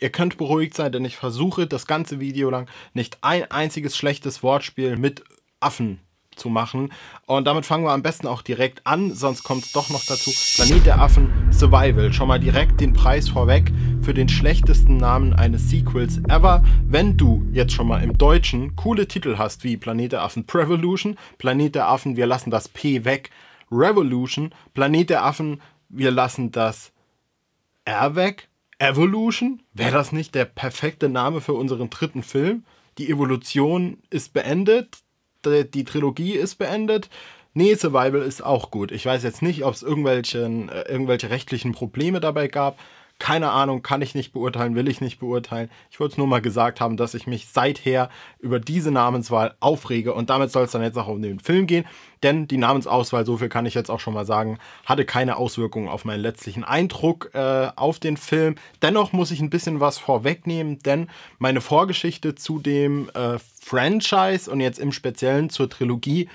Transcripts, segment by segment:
Ihr könnt beruhigt sein, denn ich versuche das ganze Video lang nicht ein einziges schlechtes Wortspiel mit Affen zu machen. Und damit fangen wir am besten auch direkt an, sonst kommt es doch noch dazu. Planet der Affen Survival. Schon mal direkt den Preis vorweg für den schlechtesten Namen eines Sequels ever. Wenn du jetzt schon mal im Deutschen coole Titel hast wie Planet der Affen Prevolution, Planet der Affen, wir lassen das P weg, Revolution, Planet der Affen, wir lassen das R weg, Evolution, wäre das nicht der perfekte Name für unseren dritten Film? Die Evolution ist beendet, die Trilogie ist beendet. Nee, Survival ist auch gut. Ich weiß jetzt nicht, ob es äh, irgendwelche, rechtlichen Probleme dabei gab, keine Ahnung, kann ich nicht beurteilen, will ich nicht beurteilen. Ich wollte es nur mal gesagt haben, dass ich mich seither über diese Namenswahl aufrege und damit soll es dann jetzt auch um den Film gehen, denn die Namensauswahl, so viel kann ich jetzt auch schon mal sagen, hatte keine Auswirkungen auf meinen letztlichen Eindruck äh, auf den Film. Dennoch muss ich ein bisschen was vorwegnehmen, denn meine Vorgeschichte zu dem äh, Franchise und jetzt im Speziellen zur Trilogie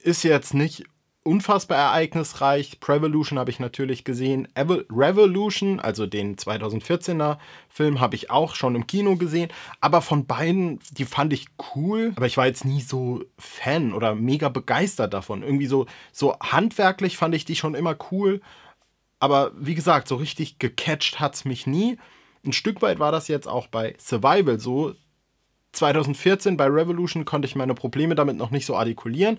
ist jetzt nicht unfassbar ereignisreich. Prevolution habe ich natürlich gesehen. Revolution, also den 2014er Film, habe ich auch schon im Kino gesehen. Aber von beiden, die fand ich cool. Aber ich war jetzt nie so Fan oder mega begeistert davon. Irgendwie so, so handwerklich fand ich die schon immer cool. Aber wie gesagt, so richtig gecatcht hat es mich nie. Ein Stück weit war das jetzt auch bei Survival so. 2014 bei Revolution konnte ich meine Probleme damit noch nicht so artikulieren.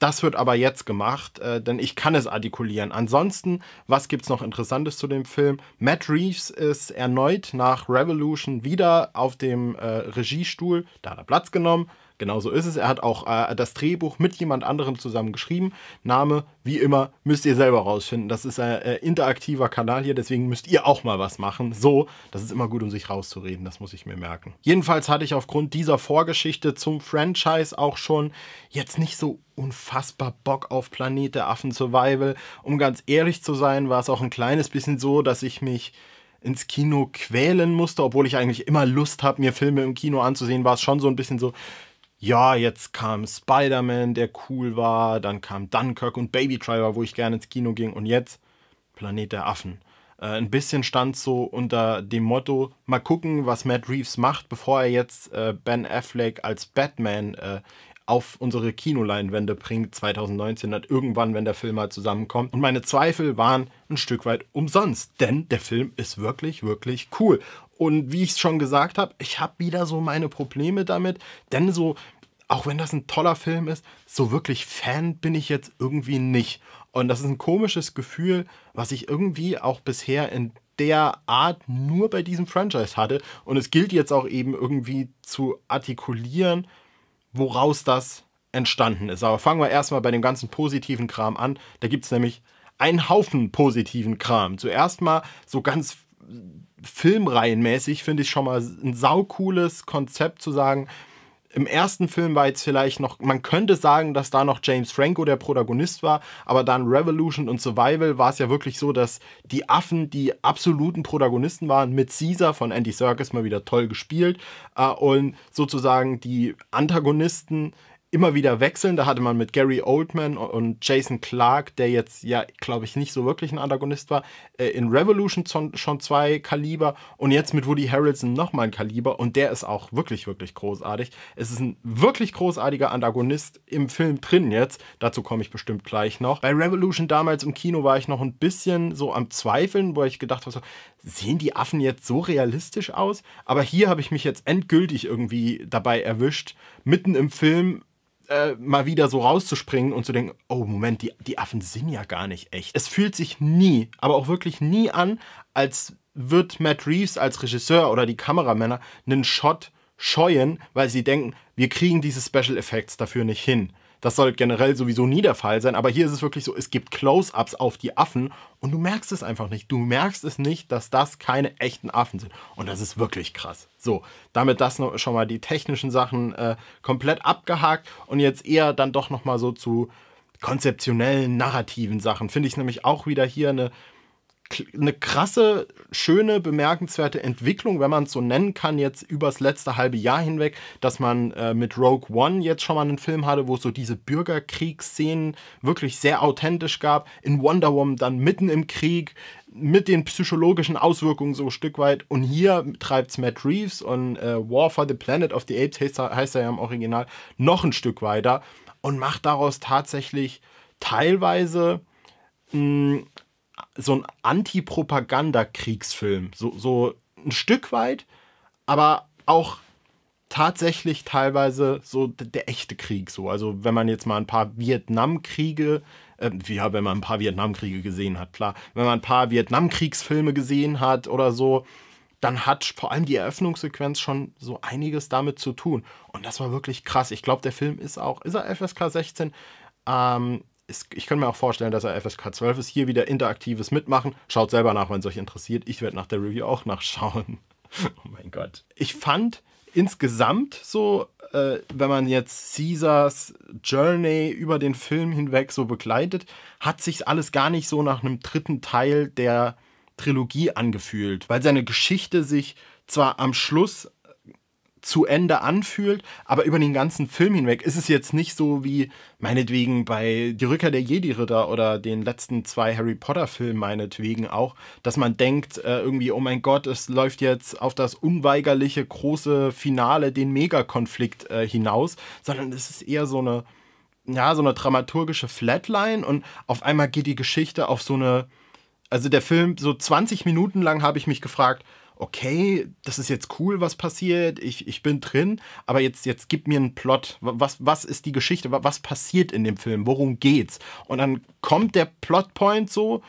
Das wird aber jetzt gemacht, äh, denn ich kann es artikulieren. Ansonsten, was gibt es noch Interessantes zu dem Film? Matt Reeves ist erneut nach Revolution wieder auf dem äh, Regiestuhl, da hat er Platz genommen, Genau so ist es. Er hat auch äh, das Drehbuch mit jemand anderem zusammen geschrieben. Name, wie immer, müsst ihr selber rausfinden. Das ist ein äh, interaktiver Kanal hier, deswegen müsst ihr auch mal was machen. So, das ist immer gut, um sich rauszureden, das muss ich mir merken. Jedenfalls hatte ich aufgrund dieser Vorgeschichte zum Franchise auch schon jetzt nicht so unfassbar Bock auf Planet der Affen Survival. Um ganz ehrlich zu sein, war es auch ein kleines bisschen so, dass ich mich ins Kino quälen musste, obwohl ich eigentlich immer Lust habe, mir Filme im Kino anzusehen, war es schon so ein bisschen so, ja, jetzt kam Spider-Man, der cool war, dann kam Dunkirk und Baby Driver, wo ich gerne ins Kino ging und jetzt Planet der Affen. Äh, ein bisschen stand so unter dem Motto, mal gucken, was Matt Reeves macht, bevor er jetzt äh, Ben Affleck als Batman äh, auf unsere Kinoleinwände bringt 2019, dann irgendwann, wenn der Film mal zusammenkommt. Und meine Zweifel waren ein Stück weit umsonst, denn der Film ist wirklich, wirklich cool. Und wie ich es schon gesagt habe, ich habe wieder so meine Probleme damit, denn so auch wenn das ein toller Film ist, so wirklich Fan bin ich jetzt irgendwie nicht. Und das ist ein komisches Gefühl, was ich irgendwie auch bisher in der Art nur bei diesem Franchise hatte. Und es gilt jetzt auch eben irgendwie zu artikulieren, woraus das entstanden ist. Aber fangen wir erstmal bei dem ganzen positiven Kram an. Da gibt es nämlich einen Haufen positiven Kram. Zuerst mal so ganz filmreihenmäßig finde ich schon mal ein saucooles Konzept zu sagen, im ersten Film war jetzt vielleicht noch, man könnte sagen, dass da noch James Franco der Protagonist war, aber dann Revolution und Survival war es ja wirklich so, dass die Affen die absoluten Protagonisten waren, mit Caesar von Andy Serkis mal wieder toll gespielt äh, und sozusagen die Antagonisten immer wieder wechseln. Da hatte man mit Gary Oldman und Jason Clark, der jetzt ja, glaube ich, nicht so wirklich ein Antagonist war, äh, in Revolution schon zwei Kaliber und jetzt mit Woody Harrelson nochmal ein Kaliber und der ist auch wirklich, wirklich großartig. Es ist ein wirklich großartiger Antagonist im Film drin jetzt. Dazu komme ich bestimmt gleich noch. Bei Revolution damals im Kino war ich noch ein bisschen so am Zweifeln, wo ich gedacht habe, so, sehen die Affen jetzt so realistisch aus? Aber hier habe ich mich jetzt endgültig irgendwie dabei erwischt, mitten im Film äh, mal wieder so rauszuspringen und zu denken, oh Moment, die, die Affen sind ja gar nicht echt. Es fühlt sich nie, aber auch wirklich nie an, als wird Matt Reeves als Regisseur oder die Kameramänner einen Shot scheuen, weil sie denken, wir kriegen diese Special Effects dafür nicht hin. Das soll generell sowieso nie der Fall sein, aber hier ist es wirklich so, es gibt Close-ups auf die Affen und du merkst es einfach nicht. Du merkst es nicht, dass das keine echten Affen sind. Und das ist wirklich krass. So, damit das schon mal die technischen Sachen äh, komplett abgehakt und jetzt eher dann doch nochmal so zu konzeptionellen, narrativen Sachen. Finde ich nämlich auch wieder hier eine eine krasse, schöne, bemerkenswerte Entwicklung, wenn man es so nennen kann, jetzt übers letzte halbe Jahr hinweg, dass man äh, mit Rogue One jetzt schon mal einen Film hatte, wo es so diese Bürgerkriegsszenen wirklich sehr authentisch gab. In Wonder Woman dann mitten im Krieg, mit den psychologischen Auswirkungen so ein Stück weit. Und hier treibt es Matt Reeves und äh, War for the Planet of the Apes heißt er, heißt er ja im Original noch ein Stück weiter und macht daraus tatsächlich teilweise hm, so ein Anti-Propaganda-Kriegsfilm. So, so ein Stück weit, aber auch tatsächlich teilweise so der echte Krieg. So. Also wenn man jetzt mal ein paar Vietnamkriege, äh, ja, wenn man ein paar Vietnamkriege gesehen hat, klar, wenn man ein paar Vietnamkriegsfilme gesehen hat oder so, dann hat vor allem die Eröffnungssequenz schon so einiges damit zu tun. Und das war wirklich krass. Ich glaube, der Film ist auch, ist er FSK 16? Ähm, ist, ich könnte mir auch vorstellen, dass er FSK 12 ist. Hier wieder interaktives Mitmachen. Schaut selber nach, wenn es euch interessiert. Ich werde nach der Review auch nachschauen. oh mein Gott. Ich fand insgesamt so, äh, wenn man jetzt Caesars Journey über den Film hinweg so begleitet, hat sich alles gar nicht so nach einem dritten Teil der Trilogie angefühlt, weil seine Geschichte sich zwar am Schluss zu Ende anfühlt, aber über den ganzen Film hinweg ist es jetzt nicht so wie meinetwegen bei Die Rückkehr der Jedi-Ritter oder den letzten zwei Harry Potter-Filmen meinetwegen auch, dass man denkt äh, irgendwie, oh mein Gott, es läuft jetzt auf das unweigerliche große Finale, den Megakonflikt äh, hinaus, sondern es ist eher so eine, ja, so eine dramaturgische Flatline und auf einmal geht die Geschichte auf so eine, also der Film, so 20 Minuten lang habe ich mich gefragt, okay, das ist jetzt cool, was passiert, ich, ich bin drin, aber jetzt, jetzt gib mir einen Plot. Was, was ist die Geschichte? Was passiert in dem Film? Worum geht's? Und dann kommt der Plotpoint so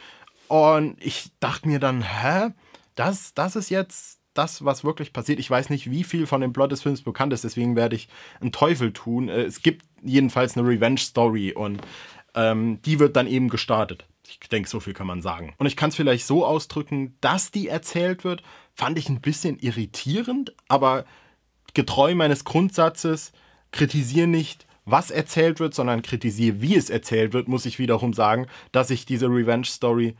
und ich dachte mir dann, hä? Das, das ist jetzt das, was wirklich passiert. Ich weiß nicht, wie viel von dem Plot des Films bekannt ist, deswegen werde ich einen Teufel tun. Äh, es gibt jedenfalls eine Revenge-Story und ähm, die wird dann eben gestartet. Ich denke, so viel kann man sagen. Und ich kann es vielleicht so ausdrücken, dass die erzählt wird, Fand ich ein bisschen irritierend, aber getreu meines Grundsatzes, kritisiere nicht, was erzählt wird, sondern kritisiere, wie es erzählt wird, muss ich wiederum sagen, dass ich diese Revenge Story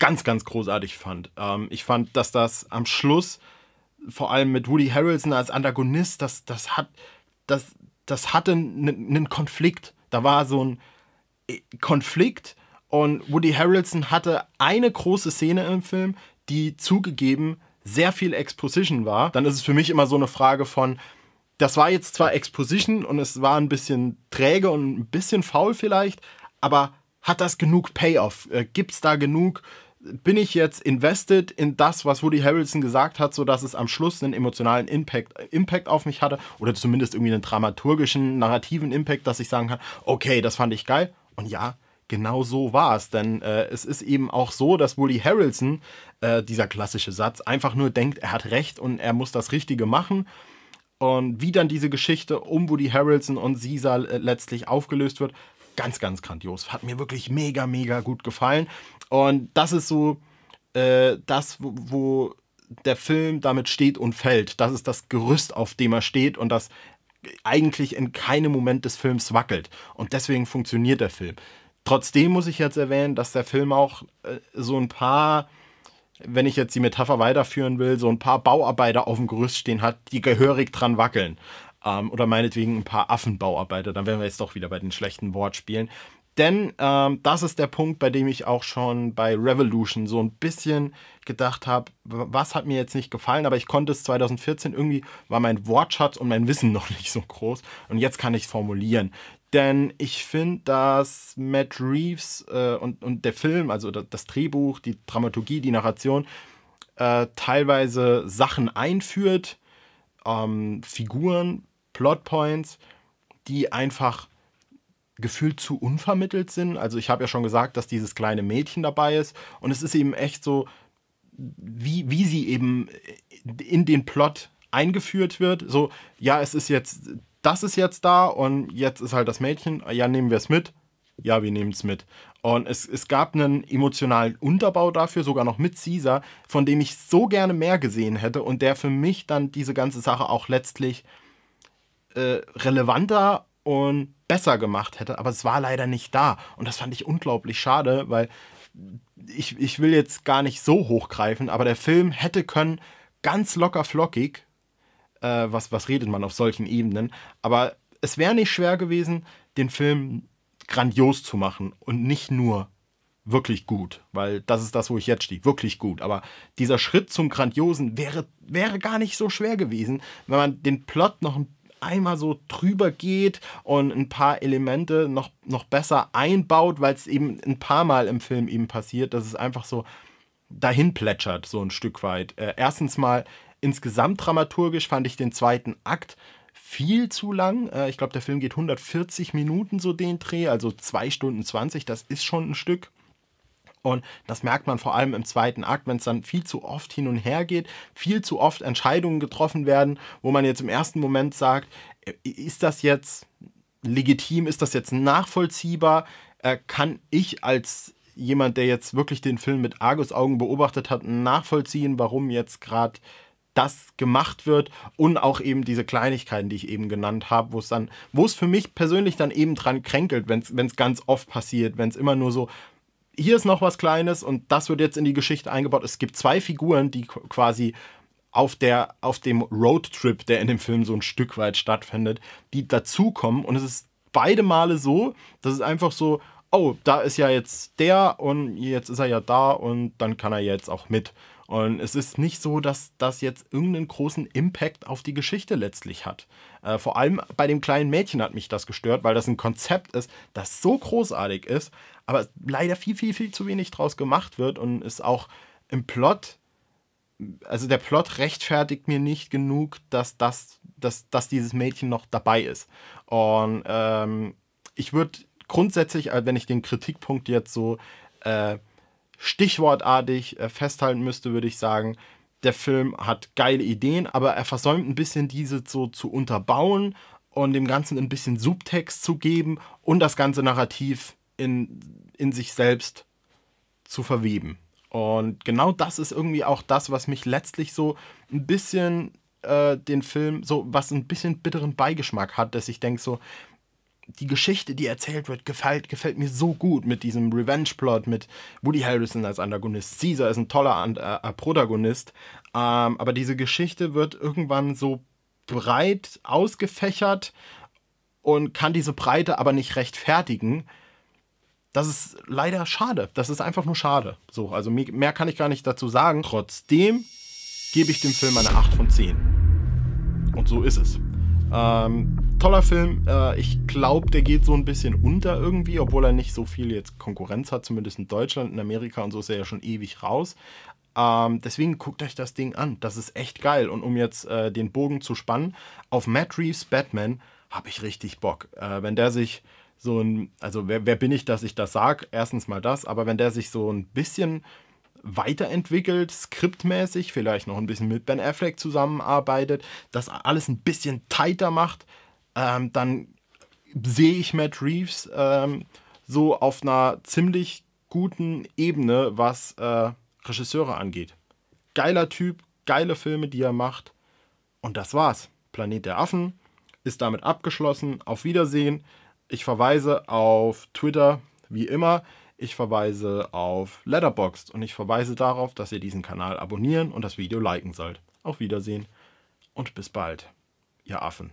ganz, ganz großartig fand. Ähm, ich fand, dass das am Schluss, vor allem mit Woody Harrelson als Antagonist, das, das, hat, das, das hatte einen Konflikt. Da war so ein äh, Konflikt und Woody Harrelson hatte eine große Szene im Film, die zugegeben sehr viel Exposition war, dann ist es für mich immer so eine Frage von, das war jetzt zwar Exposition und es war ein bisschen träge und ein bisschen faul vielleicht, aber hat das genug Payoff? Äh, Gibt es da genug? Bin ich jetzt invested in das, was Woody Harrelson gesagt hat, sodass es am Schluss einen emotionalen Impact, Impact auf mich hatte oder zumindest irgendwie einen dramaturgischen, narrativen Impact, dass ich sagen kann, okay, das fand ich geil. Und ja, genau so war es, denn äh, es ist eben auch so, dass Woody Harrelson äh, dieser klassische Satz, einfach nur denkt, er hat recht und er muss das Richtige machen. Und wie dann diese Geschichte um Woody Harrelson und Sisa äh, letztlich aufgelöst wird, ganz, ganz grandios. Hat mir wirklich mega, mega gut gefallen. Und das ist so äh, das, wo, wo der Film damit steht und fällt. Das ist das Gerüst, auf dem er steht und das eigentlich in keinem Moment des Films wackelt. Und deswegen funktioniert der Film. Trotzdem muss ich jetzt erwähnen, dass der Film auch äh, so ein paar wenn ich jetzt die Metapher weiterführen will, so ein paar Bauarbeiter auf dem Gerüst stehen hat, die gehörig dran wackeln. Ähm, oder meinetwegen ein paar Affenbauarbeiter. Dann wären wir jetzt doch wieder bei den schlechten Wortspielen. Denn ähm, das ist der Punkt, bei dem ich auch schon bei Revolution so ein bisschen gedacht habe, was hat mir jetzt nicht gefallen, aber ich konnte es 2014 irgendwie, war mein Wortschatz und mein Wissen noch nicht so groß und jetzt kann ich es formulieren. Denn ich finde, dass Matt Reeves äh, und, und der Film, also das Drehbuch, die Dramaturgie, die Narration, äh, teilweise Sachen einführt, ähm, Figuren, Plotpoints, die einfach gefühlt zu unvermittelt sind. Also ich habe ja schon gesagt, dass dieses kleine Mädchen dabei ist und es ist eben echt so, wie, wie sie eben in den Plot eingeführt wird. So, ja, es ist jetzt das ist jetzt da und jetzt ist halt das Mädchen, ja, nehmen wir es mit. Ja, wir nehmen es mit. Und es, es gab einen emotionalen Unterbau dafür, sogar noch mit Caesar, von dem ich so gerne mehr gesehen hätte und der für mich dann diese ganze Sache auch letztlich äh, relevanter und besser gemacht hätte. Aber es war leider nicht da. Und das fand ich unglaublich schade, weil ich, ich will jetzt gar nicht so hochgreifen, aber der Film hätte können ganz locker flockig äh, was, was redet man auf solchen Ebenen. Aber es wäre nicht schwer gewesen, den Film grandios zu machen und nicht nur wirklich gut, weil das ist das, wo ich jetzt stehe, wirklich gut. Aber dieser Schritt zum Grandiosen wäre, wäre gar nicht so schwer gewesen, wenn man den Plot noch einmal so drüber geht und ein paar Elemente noch, noch besser einbaut, weil es eben ein paar Mal im Film eben passiert, dass es einfach so dahin plätschert, so ein Stück weit. Äh, erstens mal Insgesamt dramaturgisch fand ich den zweiten Akt viel zu lang. Äh, ich glaube, der Film geht 140 Minuten so den Dreh, also 2 Stunden 20, das ist schon ein Stück. Und das merkt man vor allem im zweiten Akt, wenn es dann viel zu oft hin und her geht, viel zu oft Entscheidungen getroffen werden, wo man jetzt im ersten Moment sagt, äh, ist das jetzt legitim, ist das jetzt nachvollziehbar, äh, kann ich als jemand, der jetzt wirklich den Film mit Argus Augen beobachtet hat, nachvollziehen, warum jetzt gerade das gemacht wird und auch eben diese Kleinigkeiten, die ich eben genannt habe, wo es dann, wo es für mich persönlich dann eben dran kränkelt, wenn es ganz oft passiert, wenn es immer nur so, hier ist noch was Kleines und das wird jetzt in die Geschichte eingebaut. Es gibt zwei Figuren, die quasi auf, der, auf dem Roadtrip, der in dem Film so ein Stück weit stattfindet, die dazukommen und es ist beide Male so, dass es einfach so, oh, da ist ja jetzt der und jetzt ist er ja da und dann kann er jetzt auch mit. Und es ist nicht so, dass das jetzt irgendeinen großen Impact auf die Geschichte letztlich hat. Äh, vor allem bei dem kleinen Mädchen hat mich das gestört, weil das ein Konzept ist, das so großartig ist, aber leider viel, viel, viel zu wenig draus gemacht wird und ist auch im Plot. Also der Plot rechtfertigt mir nicht genug, dass, das, dass, dass dieses Mädchen noch dabei ist. Und ähm, ich würde grundsätzlich, äh, wenn ich den Kritikpunkt jetzt so äh, stichwortartig äh, festhalten müsste, würde ich sagen, der Film hat geile Ideen, aber er versäumt ein bisschen diese so zu unterbauen und dem Ganzen ein bisschen Subtext zu geben und das ganze Narrativ in, in sich selbst zu verweben. Und genau das ist irgendwie auch das, was mich letztlich so ein bisschen äh, den Film, so was ein bisschen bitteren Beigeschmack hat, dass ich denke so, die Geschichte, die erzählt wird, gefällt, gefällt mir so gut mit diesem Revenge-Plot, mit Woody Harrison als Antagonist. Caesar ist ein toller An äh, äh, Protagonist. Ähm, aber diese Geschichte wird irgendwann so breit ausgefächert und kann diese Breite aber nicht rechtfertigen. Das ist leider schade. Das ist einfach nur schade. So, also mehr kann ich gar nicht dazu sagen. Trotzdem gebe ich dem Film eine 8 von 10. Und so ist es. Ähm, toller Film. Äh, ich glaube, der geht so ein bisschen unter irgendwie, obwohl er nicht so viel jetzt Konkurrenz hat, zumindest in Deutschland, in Amerika und so ist er ja schon ewig raus. Ähm, deswegen guckt euch das Ding an. Das ist echt geil. Und um jetzt äh, den Bogen zu spannen, auf Matt Reeves Batman habe ich richtig Bock. Äh, wenn der sich so ein, also wer, wer bin ich, dass ich das sage? Erstens mal das, aber wenn der sich so ein bisschen weiterentwickelt, skriptmäßig, vielleicht noch ein bisschen mit Ben Affleck zusammenarbeitet, das alles ein bisschen tighter macht, ähm, dann sehe ich Matt Reeves ähm, so auf einer ziemlich guten Ebene, was äh, Regisseure angeht. Geiler Typ, geile Filme, die er macht. Und das war's. Planet der Affen ist damit abgeschlossen. Auf Wiedersehen. Ich verweise auf Twitter, wie immer. Ich verweise auf Letterboxd und ich verweise darauf, dass ihr diesen Kanal abonnieren und das Video liken sollt. Auf Wiedersehen und bis bald, ihr Affen.